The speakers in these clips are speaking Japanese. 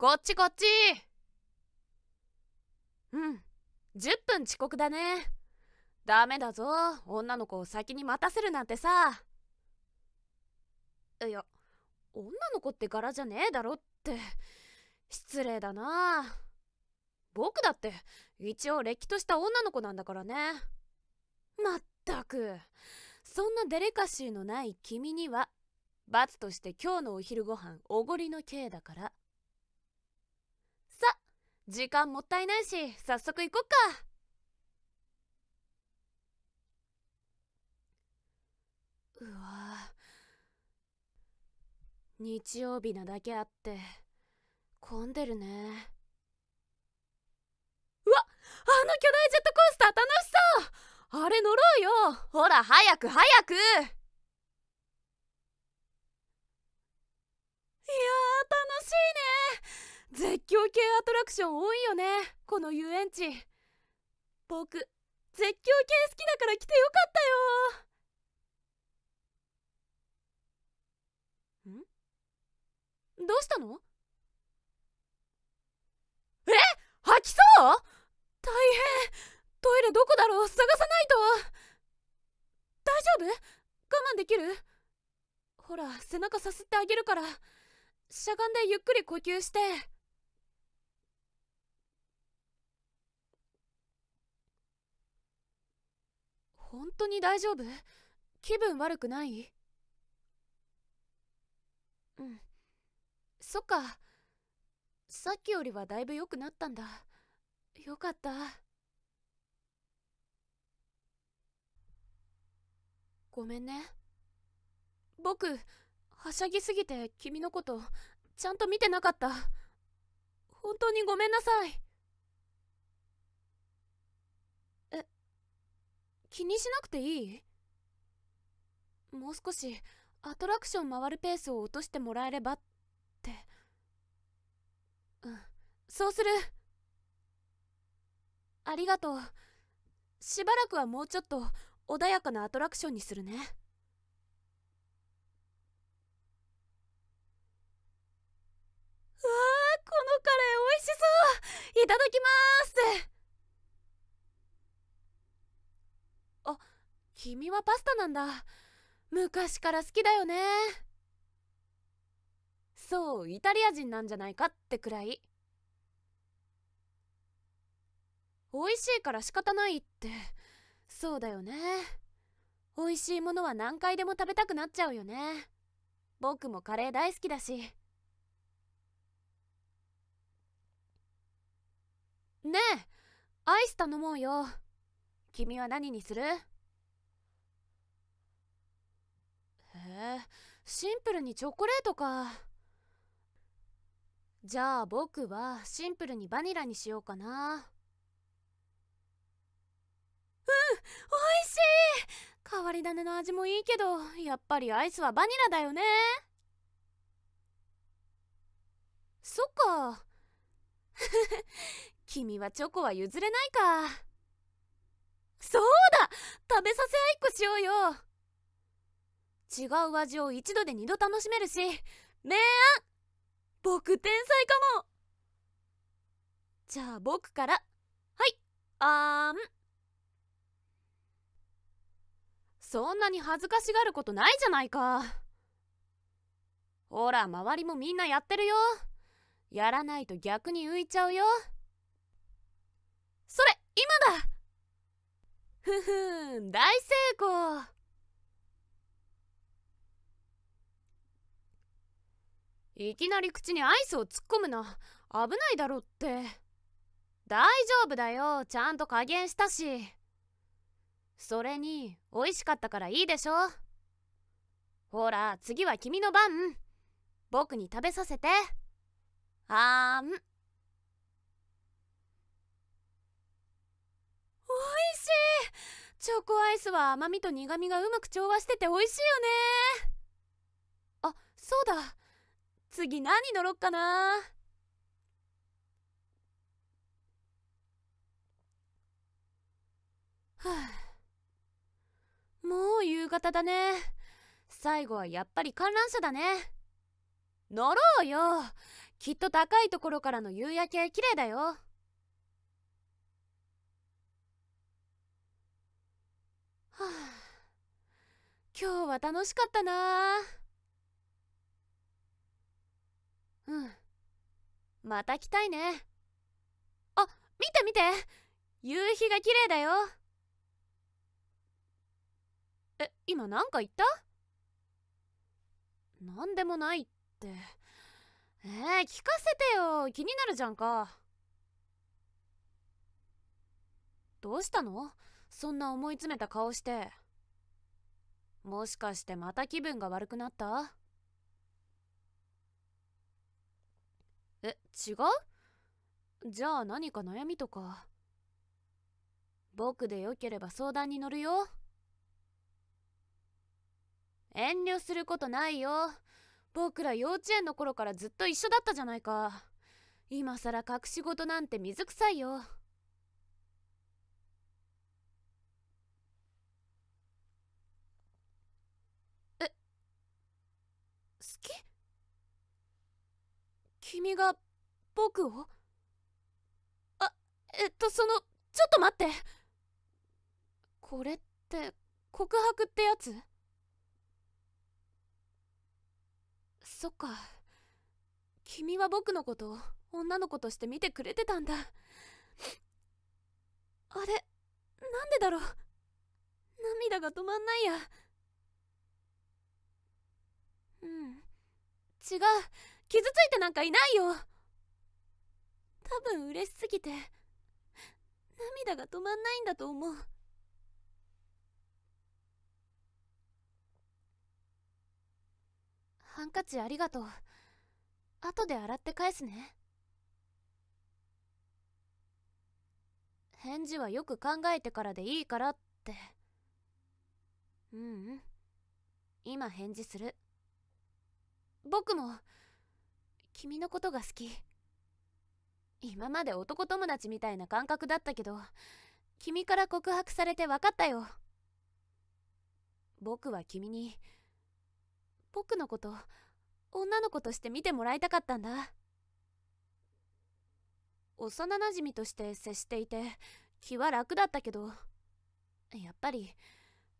こっちこっちうん10分遅刻だねダメだぞ女の子を先に待たせるなんてさいや女の子って柄じゃねえだろって失礼だな僕だって一応れっきとした女の子なんだからねまったくそんなデレカシーのない君には罰として今日のお昼ご飯おごりの刑だから時間もったいないし早速行こっかうわ日曜日なだけあって混んでるねうわあの巨大ジェットコースター楽しそうあれ乗ろうよほら早く早くいやー楽しいね絶叫系アトラクション多いよねこの遊園地僕絶叫系好きだから来てよかったよんどうしたのえ吐きそう大変トイレどこだろう探さないと大丈夫我慢できるほら背中さすってあげるからしゃがんでゆっくり呼吸して本当に大丈夫気分悪くないうんそっかさっきよりはだいぶ良くなったんだよかったごめんね僕はしゃぎすぎて君のことちゃんと見てなかった本当にごめんなさい気にしなくていいもう少しアトラクション回るペースを落としてもらえればってうんそうするありがとうしばらくはもうちょっと穏やかなアトラクションにするねうわこのカレー美味しそういただきます君はパスタなんだ昔から好きだよねそうイタリア人なんじゃないかってくらい美味しいから仕方ないってそうだよね美味しいものは何回でも食べたくなっちゃうよね僕もカレー大好きだしねえアイス頼もうよ君は何にするえシンプルにチョコレートかじゃあ僕はシンプルにバニラにしようかなうんおいしい変わり種の味もいいけどやっぱりアイスはバニラだよねそっか 君はチョコは譲れないかそうだ食べさせ合いっこしようよ違う味を一度で二度楽しめるし明暗僕天才かもじゃあ僕からはいあーんそんなに恥ずかしがることないじゃないかほら周りもみんなやってるよやらないと逆に浮いちゃうよそれ今だふふん大成功いきなり口にアイスを突っ込むな危ないだろって大丈夫だよちゃんと加減したしそれに美味しかったからいいでしょほら次は君の番僕に食べさせてあーんおいしいチョコアイスは甘みと苦みがうまく調和してて美味しいよねあそうだ次何乗ろっかなはあ、もう夕方だね最後はやっぱり観覧車だね乗ろうよきっと高いところからの夕焼け綺麗だよはあ、今日は楽しかったなまた来たいねあ見て見て夕日が綺麗だよえ今なんか言った何でもないってえー、聞かせてよ気になるじゃんかどうしたのそんな思い詰めた顔してもしかしてまた気分が悪くなった違うじゃあ何か悩みとか僕でよければ相談に乗るよ遠慮することないよ僕ら幼稚園の頃からずっと一緒だったじゃないか今さら隠し事なんて水臭いよえ好き君が僕をあえっとそのちょっと待ってこれって告白ってやつそっか君は僕のことを女の子として見てくれてたんだあれなんでだろう涙が止まんないやうん違う傷ついてなんかいないよ多分嬉しすぎて涙が止まんないんだと思うハンカチありがとう後で洗って返すね返事はよく考えてからでいいからってううん、うん、今返事する僕も君のことが好き今まで男友達みたいな感覚だったけど君から告白されて分かったよ僕は君に僕のこと女の子として見てもらいたかったんだ幼なじみとして接していて気は楽だったけどやっぱり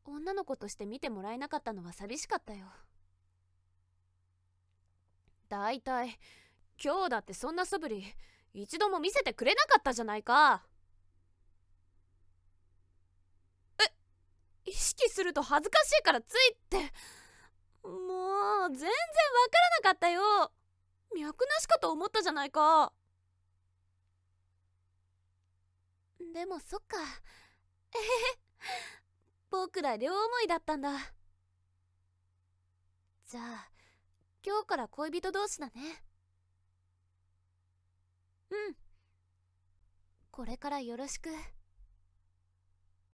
女の子として見てもらえなかったのは寂しかったよだいたい今日だってそんな素振り一度も見せてくれなかったじゃないかえ意識すると恥ずかしいからついってもう全然わからなかったよ脈なしかと思ったじゃないかでもそっかえへへ僕ら両思いだったんだじゃあ今日から恋人同士だねうんこれからよろしく。